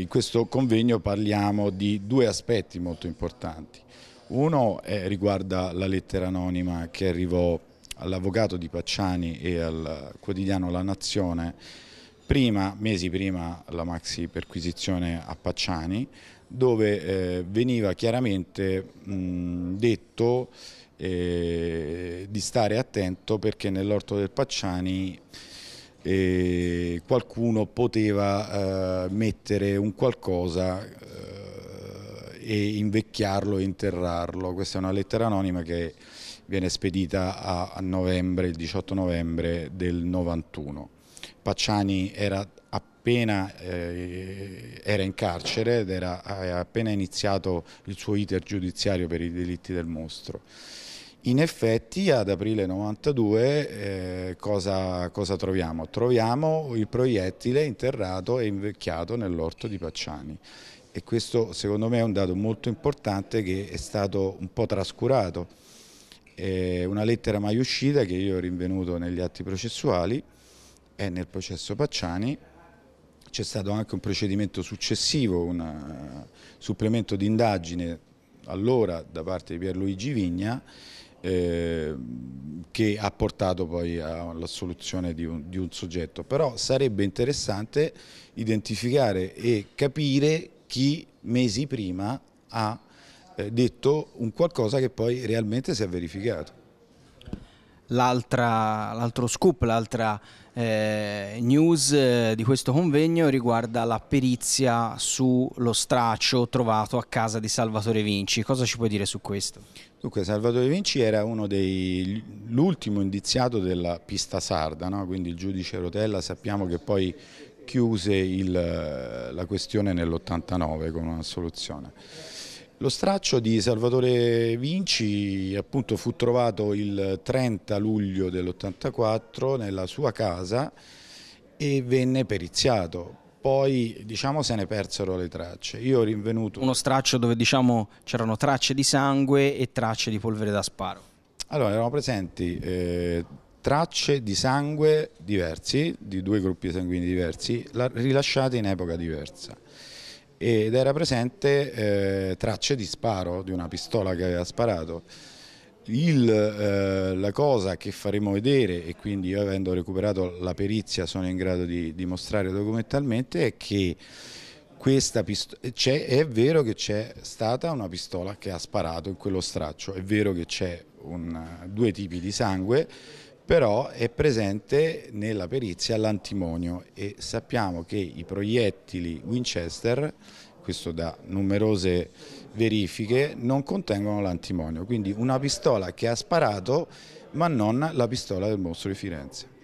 In questo convegno parliamo di due aspetti molto importanti. Uno è, eh, riguarda la lettera anonima che arrivò all'avvocato di Pacciani e al quotidiano La Nazione prima, mesi prima la maxi perquisizione a Pacciani dove eh, veniva chiaramente mh, detto eh, di stare attento perché nell'orto del Pacciani e qualcuno poteva eh, mettere un qualcosa eh, e invecchiarlo e interrarlo. Questa è una lettera anonima che viene spedita a, a novembre, il 18 novembre del 91. Pacciani era appena eh, era in carcere ed era, era eh, appena iniziato il suo iter giudiziario per i delitti del mostro. In effetti ad aprile 92 eh, cosa, cosa, troviamo? Troviamo il proiettile interrato e invecchiato nell'orto di Pacciani e questo secondo me è un dato molto importante che è stato un po' trascurato. È una lettera mai uscita che io ho rinvenuto negli atti processuali e nel processo Pacciani c'è stato anche un procedimento successivo, un eh, supplemento di indagine allora da parte di Pierluigi Vigna Ehm, che ha portato poi all'assoluzione di, di, un soggetto, però sarebbe interessante identificare e capire chi mesi prima ha eh, detto un qualcosa che poi realmente si è verificato l'altro scoop, l'altra eh, news eh, di questo convegno riguarda la perizia sullo straccio trovato a casa di Salvatore Vinci. Cosa ci puoi dire su questo? Dunque, Salvatore Vinci era uno dei l'ultimo indiziato della pista sarda, no? quindi il giudice Rotella sappiamo che poi chiuse il, la questione nell'89 con una soluzione. Lo straccio di Salvatore Vinci appunto, fu trovato il 30 luglio dell'84 nella sua casa e venne periziato. Poi diciamo se ne persero le tracce. Io ho rinvenuto... Uno straccio dove diciamo c'erano tracce di sangue e tracce di polvere da sparo. Allora erano presenti eh, tracce di sangue diversi, di due gruppi sanguigni diversi, rilasciate in epoca diversa ed era presente eh, tracce di sparo di una pistola che aveva sparato. Il, eh, la cosa che faremo vedere e quindi io avendo recuperato la perizia sono in grado di dimostrare documentalmente è che questa pistola, è vero che c'è stata una pistola che ha sparato in quello straccio, è vero che c'è due tipi di sangue, però è presente nella perizia l'antimonio e sappiamo che i proiettili Winchester, questo da numerose verifiche, non contengono l'antimonio, quindi una pistola che ha sparato ma non la pistola del mostro di Firenze.